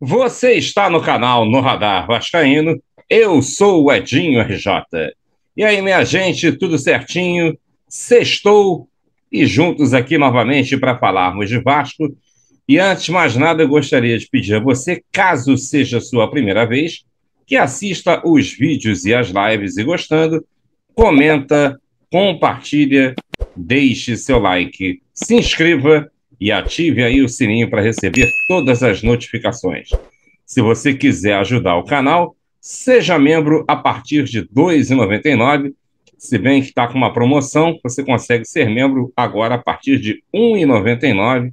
Você está no canal No Radar Vascaíno. Eu sou o Edinho RJ. E aí, minha gente, tudo certinho? Sextou e juntos aqui novamente para falarmos de Vasco. E antes de mais nada, eu gostaria de pedir a você, caso seja sua primeira vez, que assista os vídeos e as lives e gostando, comenta, compartilha, deixe seu like, se inscreva e ative aí o sininho para receber todas as notificações. Se você quiser ajudar o canal, seja membro a partir de R$ 2,99. Se bem que está com uma promoção, você consegue ser membro agora a partir de R$ 1,99.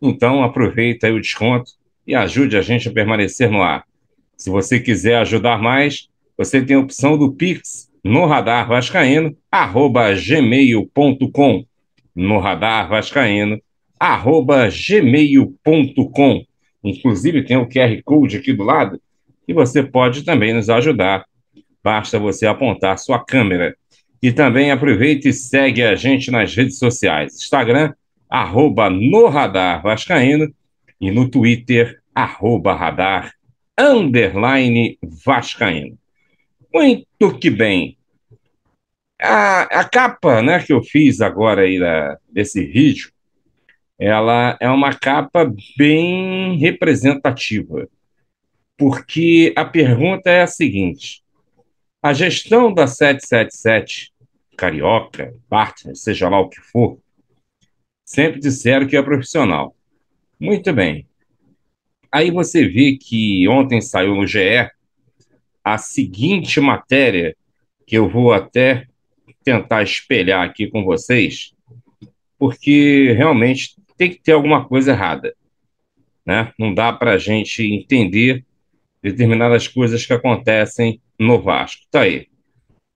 Então aproveita aí o desconto e ajude a gente a permanecer no ar. Se você quiser ajudar mais, você tem a opção do Pix no radar vascaíno, arroba gmail.com. No radar vascaíno, arroba gmail.com. Inclusive tem o QR Code aqui do lado e você pode também nos ajudar. Basta você apontar sua câmera. E também aproveita e segue a gente nas redes sociais. Instagram, arroba no radar vascaíno e no Twitter, arroba radar underline vascaíno. Muito que bem. A, a capa né, que eu fiz agora aí da, desse vídeo ela é uma capa bem representativa, porque a pergunta é a seguinte: a gestão da 777 Carioca, Partner, seja lá o que for, sempre disseram que é profissional. Muito bem. Aí você vê que ontem saiu no GE a seguinte matéria, que eu vou até tentar espelhar aqui com vocês, porque realmente tem que ter alguma coisa errada. Né? Não dá para a gente entender determinadas coisas que acontecem no Vasco. Tá aí.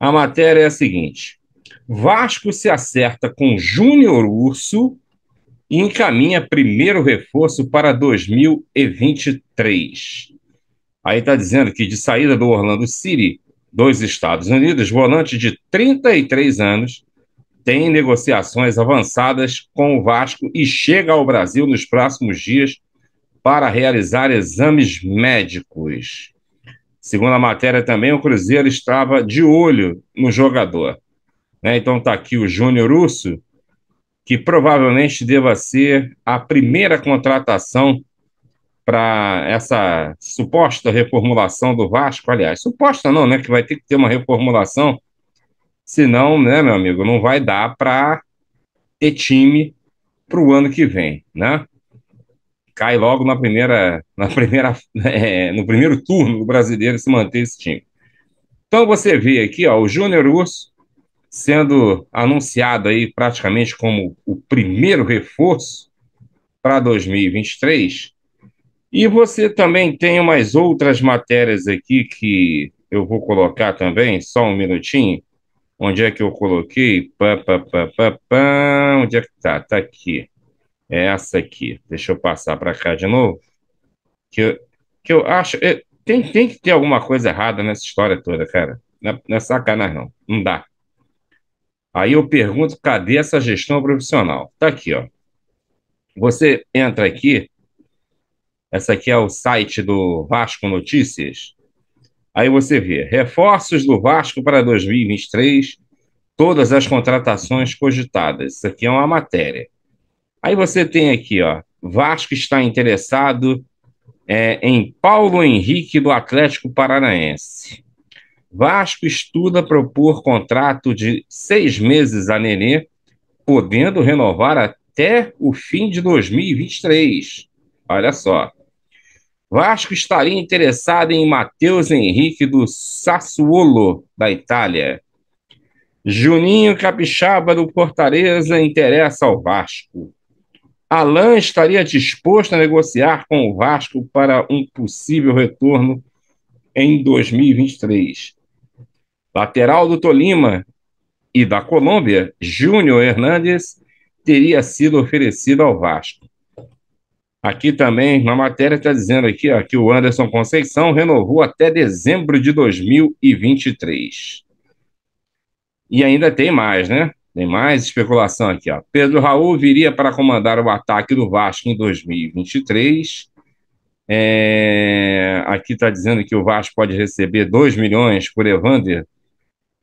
A matéria é a seguinte: Vasco se acerta com Júnior Urso e encaminha primeiro reforço para 2023. Aí está dizendo que de saída do Orlando City, dos Estados Unidos, volante de 33 anos, tem negociações avançadas com o Vasco e chega ao Brasil nos próximos dias para realizar exames médicos. Segundo a matéria também, o Cruzeiro estava de olho no jogador. Né? Então está aqui o Júnior Russo, que provavelmente deva ser a primeira contratação para essa suposta reformulação do Vasco. Aliás, suposta não, né? Que vai ter que ter uma reformulação Senão, né, meu amigo, não vai dar para ter time para o ano que vem, né? Cai logo na primeira, na primeira, é, no primeiro turno do brasileiro se manter esse time. Então você vê aqui, ó, o Júnior Urso sendo anunciado aí praticamente como o primeiro reforço para 2023. E você também tem umas outras matérias aqui que eu vou colocar também, só um minutinho, Onde é que eu coloquei? Pá, pá, pá, pá, pá. Onde é que tá? Tá aqui. É essa aqui. Deixa eu passar para cá de novo. Que eu, que eu acho. É, tem, tem que ter alguma coisa errada nessa história toda, cara. É, não é, sacanagem, não. Não dá. Aí eu pergunto: cadê essa gestão profissional? Tá aqui, ó. Você entra aqui. Essa aqui é o site do Vasco Notícias. Aí você vê, reforços do Vasco para 2023, todas as contratações cogitadas. Isso aqui é uma matéria. Aí você tem aqui, ó, Vasco está interessado é, em Paulo Henrique do Atlético Paranaense. Vasco estuda propor contrato de seis meses a Nenê, podendo renovar até o fim de 2023. Olha só. Vasco estaria interessado em Matheus Henrique do Sassuolo, da Itália. Juninho Capixaba do Fortaleza interessa ao Vasco. Alain estaria disposto a negociar com o Vasco para um possível retorno em 2023. Lateral do Tolima e da Colômbia, Júnior Hernandes, teria sido oferecido ao Vasco. Aqui também, na matéria, está dizendo aqui ó, que o Anderson Conceição renovou até dezembro de 2023. E ainda tem mais, né? Tem mais especulação aqui. Ó. Pedro Raul viria para comandar o ataque do Vasco em 2023. É... Aqui está dizendo que o Vasco pode receber 2 milhões por Evander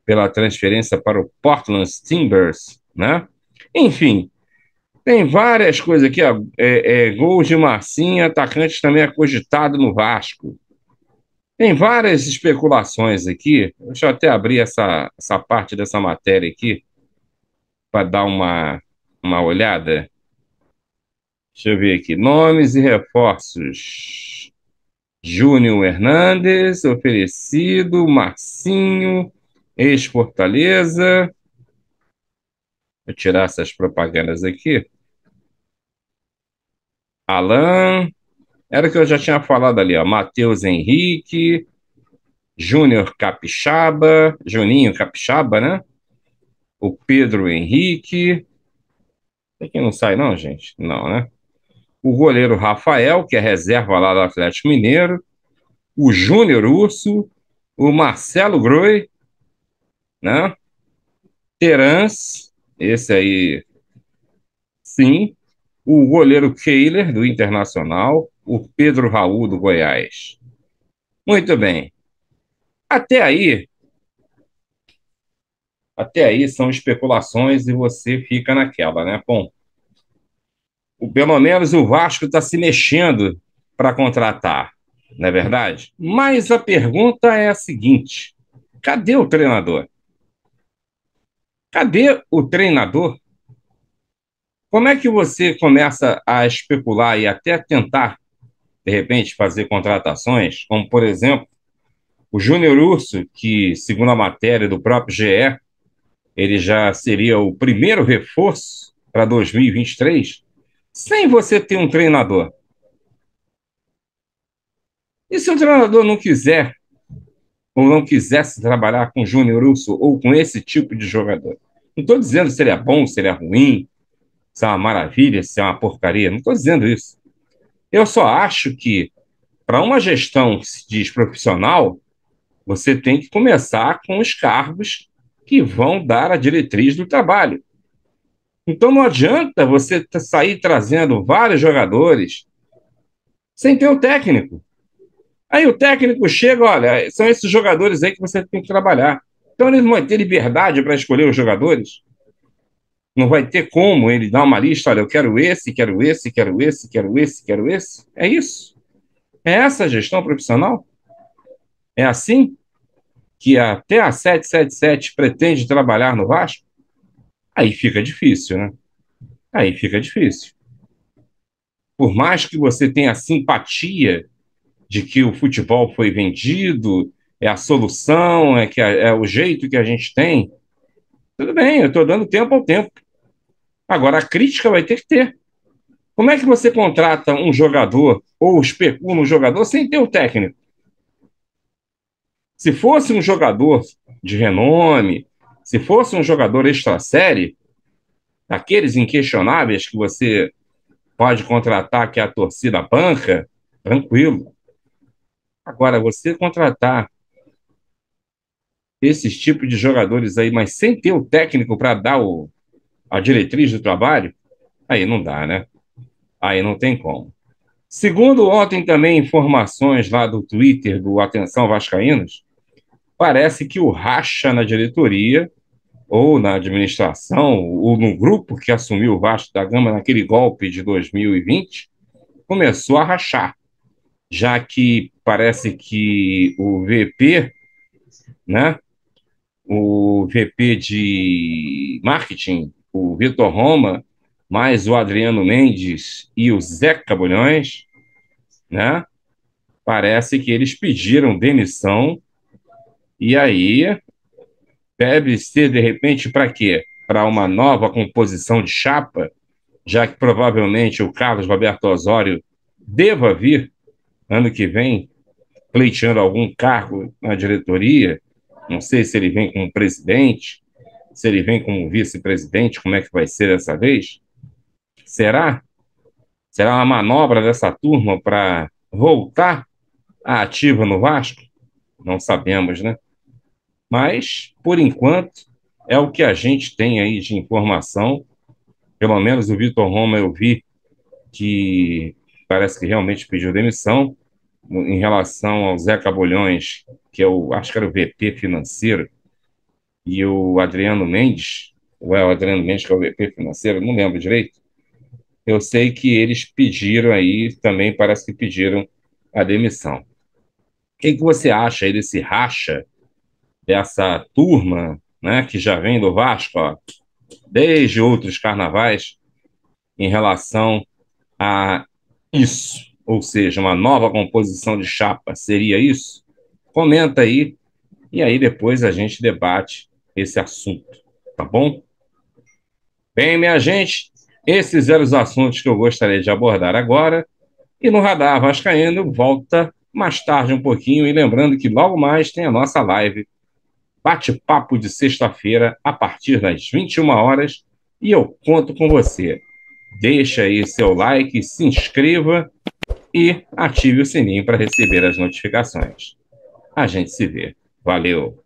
pela transferência para o Portland Timbers, né? Enfim, tem várias coisas aqui, É, é, gols de Marcinho, atacante também é cogitado no Vasco. Tem várias especulações aqui. Deixa eu até abrir essa, essa parte dessa matéria aqui para dar uma, uma olhada. Deixa eu ver aqui. Nomes e reforços. Júnior Hernandes, oferecido. Marcinho, ex-Fortaleza. Vou tirar essas propagandas aqui. Alan. Era o que eu já tinha falado ali, ó. Matheus Henrique, Júnior Capixaba, Juninho Capixaba, né? O Pedro Henrique. Tem quem não sai, não, gente? Não, né? O goleiro Rafael, que é reserva lá do Atlético Mineiro. O Júnior Urso. O Marcelo Groi, né? Terans, esse aí, sim o goleiro Keiler, do Internacional, o Pedro Raul, do Goiás. Muito bem. Até aí. Até aí são especulações e você fica naquela, né? Bom, pelo menos o Vasco está se mexendo para contratar, não é verdade? Mas a pergunta é a seguinte: cadê o treinador? Cadê o treinador como é que você começa a especular e até tentar, de repente, fazer contratações, como, por exemplo, o Júnior Urso, que, segundo a matéria do próprio GE, ele já seria o primeiro reforço para 2023, sem você ter um treinador? E se o treinador não quiser ou não quisesse trabalhar com Júnior Urso ou com esse tipo de jogador? Não estou dizendo se ele é bom, se ele é ruim, se é uma maravilha, se é uma porcaria. Não estou dizendo isso. Eu só acho que, para uma gestão que se diz profissional, você tem que começar com os cargos que vão dar a diretriz do trabalho. Então não adianta você sair trazendo vários jogadores sem ter o um técnico. Aí o técnico chega, olha, são esses jogadores aí que você tem que trabalhar. Então eles vão ter liberdade para escolher os jogadores. Não vai ter como ele dar uma lista, olha, eu quero esse, quero esse, quero esse, quero esse, quero esse. É isso. É essa gestão profissional? É assim que até a 777 pretende trabalhar no Vasco? Aí fica difícil, né? Aí fica difícil. Por mais que você tenha simpatia de que o futebol foi vendido, é a solução, é, que a, é o jeito que a gente tem, tudo bem, eu estou dando tempo ao tempo. Agora, a crítica vai ter que ter. Como é que você contrata um jogador ou especula um jogador sem ter o um técnico? Se fosse um jogador de renome, se fosse um jogador extra-série, daqueles inquestionáveis que você pode contratar que é a torcida banca, tranquilo. Agora, você contratar esses tipos de jogadores aí, mas sem ter o técnico para dar o, a diretriz do trabalho, aí não dá, né? Aí não tem como. Segundo ontem também informações lá do Twitter do Atenção Vascaínos, parece que o racha na diretoria ou na administração ou no grupo que assumiu o Vasco da Gama naquele golpe de 2020 começou a rachar, já que parece que o VP, né, o VP de marketing o Vitor Roma, mais o Adriano Mendes e o Zeca Cabulhões, né? Parece que eles pediram demissão e aí deve ser de repente para quê? Para uma nova composição de chapa, já que provavelmente o Carlos Roberto Osório deva vir ano que vem pleiteando algum cargo na diretoria. Não sei se ele vem como presidente, se ele vem como vice-presidente, como é que vai ser dessa vez? Será? Será uma manobra dessa turma para voltar à ativa no Vasco? Não sabemos, né? Mas, por enquanto, é o que a gente tem aí de informação. Pelo menos o Vitor Roma eu vi que parece que realmente pediu demissão. Em relação ao Zeca Bolhões, que eu é acho que era o VP financeiro, e o Adriano Mendes, ou é o Adriano Mendes, que é o VP financeiro, não lembro direito, eu sei que eles pediram aí, também parece que pediram a demissão. O que, que você acha aí desse racha, dessa turma, né, que já vem do Vasco, ó, desde outros carnavais, em relação a isso? Ou seja, uma nova composição de chapa, seria isso? Comenta aí, e aí depois a gente debate esse assunto, tá bom? Bem, minha gente, esses eram os assuntos que eu gostaria de abordar agora. E no Radar Vascaíno volta mais tarde um pouquinho. E lembrando que logo mais tem a nossa live Bate-Papo de sexta-feira, a partir das 21 horas. E eu conto com você. Deixa aí seu like, se inscreva e ative o sininho para receber as notificações. A gente se vê. Valeu!